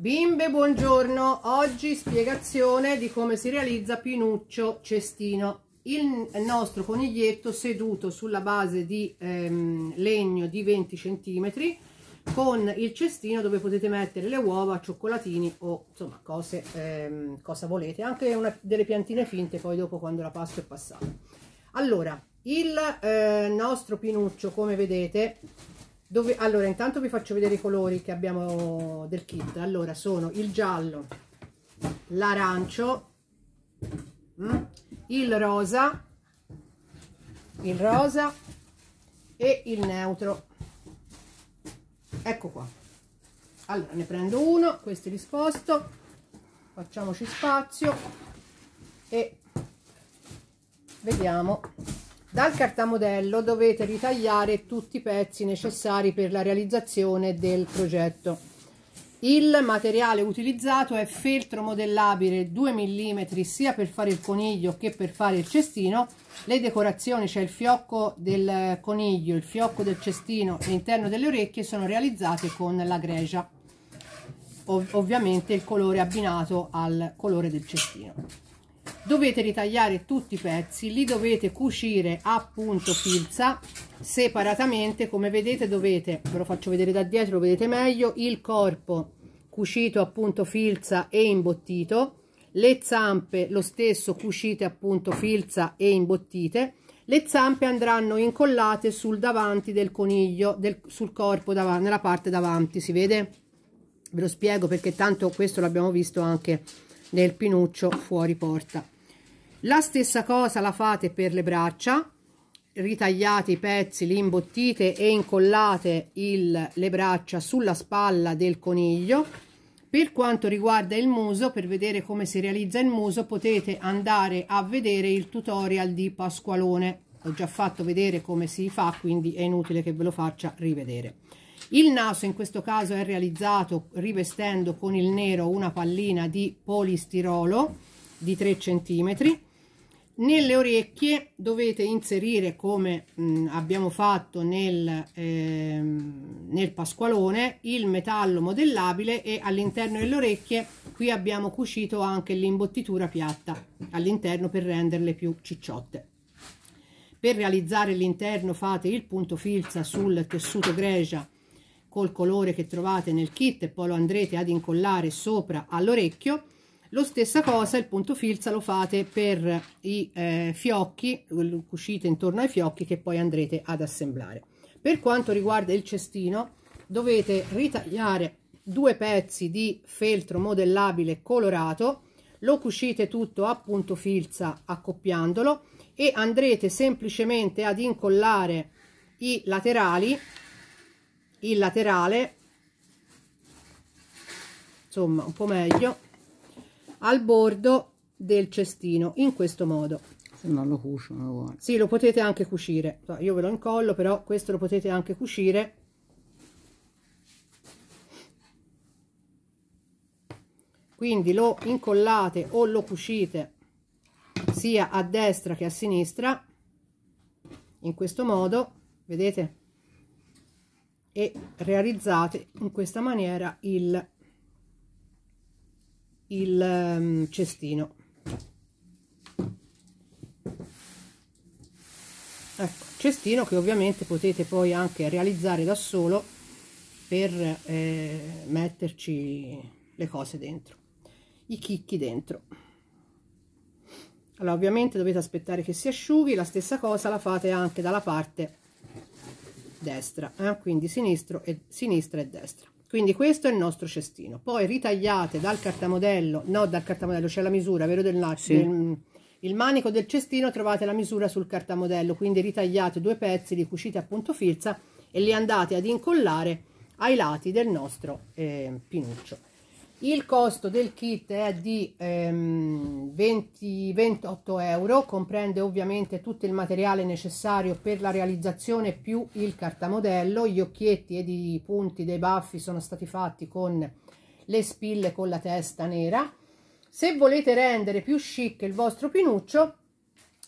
Bimbe, buongiorno. Oggi spiegazione di come si realizza Pinuccio Cestino. Il nostro coniglietto seduto sulla base di ehm, legno di 20 cm con il cestino dove potete mettere le uova, cioccolatini o insomma cose, ehm, cosa volete. Anche una, delle piantine finte poi dopo quando la pasta è passata. Allora, il eh, nostro Pinuccio come vedete dove, allora intanto vi faccio vedere i colori che abbiamo del kit allora sono il giallo l'arancio mm, il rosa il rosa e il neutro ecco qua allora ne prendo uno questi li sposto facciamoci spazio e vediamo dal cartamodello dovete ritagliare tutti i pezzi necessari per la realizzazione del progetto. Il materiale utilizzato è feltro modellabile 2 mm sia per fare il coniglio che per fare il cestino. Le decorazioni, cioè il fiocco del coniglio, il fiocco del cestino e l'interno delle orecchie sono realizzate con la grecia. Ov ovviamente il colore abbinato al colore del cestino dovete ritagliare tutti i pezzi li dovete cucire appunto filza separatamente come vedete dovete ve lo faccio vedere da dietro lo vedete meglio il corpo cucito appunto filza e imbottito le zampe lo stesso cucite appunto filza e imbottite le zampe andranno incollate sul davanti del coniglio del, sul corpo davanti, nella parte davanti si vede ve lo spiego perché tanto questo l'abbiamo visto anche nel pinuccio fuori porta la stessa cosa la fate per le braccia, ritagliate i pezzi, li imbottite e incollate il, le braccia sulla spalla del coniglio. Per quanto riguarda il muso, per vedere come si realizza il muso, potete andare a vedere il tutorial di Pasqualone. Ho già fatto vedere come si fa, quindi è inutile che ve lo faccia rivedere. Il naso in questo caso è realizzato rivestendo con il nero una pallina di polistirolo di 3 cm nelle orecchie dovete inserire come mh, abbiamo fatto nel, ehm, nel pasqualone il metallo modellabile e all'interno delle orecchie qui abbiamo cucito anche l'imbottitura piatta all'interno per renderle più cicciotte per realizzare l'interno fate il punto filza sul tessuto gregia col colore che trovate nel kit e poi lo andrete ad incollare sopra all'orecchio lo stessa cosa il punto filza lo fate per i eh, fiocchi, cucite intorno ai fiocchi che poi andrete ad assemblare. Per quanto riguarda il cestino dovete ritagliare due pezzi di feltro modellabile colorato, lo cucite tutto a punto filza accoppiandolo e andrete semplicemente ad incollare i laterali, il laterale, insomma un po' meglio, al bordo del cestino in questo modo se non lo cuciono guarda. sì lo potete anche cucire io ve lo incollo però questo lo potete anche cucire quindi lo incollate o lo cucite sia a destra che a sinistra in questo modo vedete e realizzate in questa maniera il il um, cestino ecco cestino che ovviamente potete poi anche realizzare da solo per eh, metterci le cose dentro i chicchi dentro allora ovviamente dovete aspettare che si asciughi la stessa cosa la fate anche dalla parte destra eh? quindi sinistro e sinistra e destra quindi questo è il nostro cestino. Poi ritagliate dal cartamodello, no dal cartamodello, c'è la misura, vero del laccio, sì. Mm, il manico del cestino trovate la misura sul cartamodello, quindi ritagliate due pezzi, li cucite a punto filza e li andate ad incollare ai lati del nostro eh, pinuccio il costo del kit è di ehm, 20, 28 euro, comprende ovviamente tutto il materiale necessario per la realizzazione più il cartamodello, gli occhietti ed i punti dei baffi sono stati fatti con le spille con la testa nera. Se volete rendere più chic il vostro pinuccio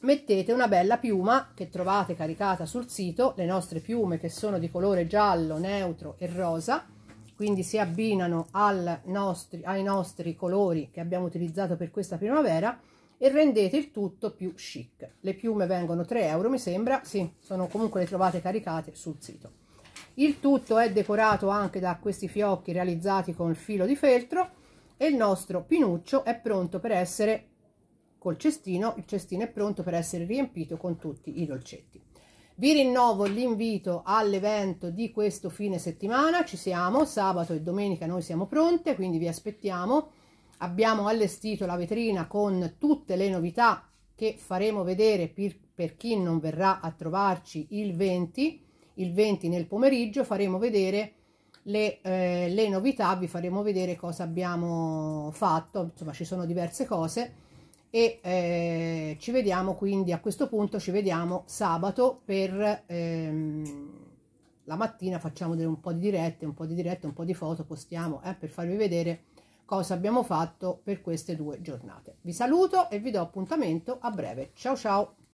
mettete una bella piuma che trovate caricata sul sito, le nostre piume che sono di colore giallo, neutro e rosa quindi si abbinano nostri, ai nostri colori che abbiamo utilizzato per questa primavera e rendete il tutto più chic. Le piume vengono 3 euro mi sembra, sì, sono comunque le trovate caricate sul sito. Il tutto è decorato anche da questi fiocchi realizzati con filo di feltro e il nostro pinuccio è pronto per essere, col cestino, il cestino è pronto per essere riempito con tutti i dolcetti. Vi rinnovo l'invito all'evento di questo fine settimana, ci siamo, sabato e domenica noi siamo pronte, quindi vi aspettiamo. Abbiamo allestito la vetrina con tutte le novità che faremo vedere per, per chi non verrà a trovarci il 20, il 20 nel pomeriggio faremo vedere le, eh, le novità, vi faremo vedere cosa abbiamo fatto, insomma ci sono diverse cose e eh, ci vediamo quindi a questo punto ci vediamo sabato per ehm, la mattina facciamo un po' di dirette un po' di dirette un po' di foto postiamo eh, per farvi vedere cosa abbiamo fatto per queste due giornate vi saluto e vi do appuntamento a breve ciao ciao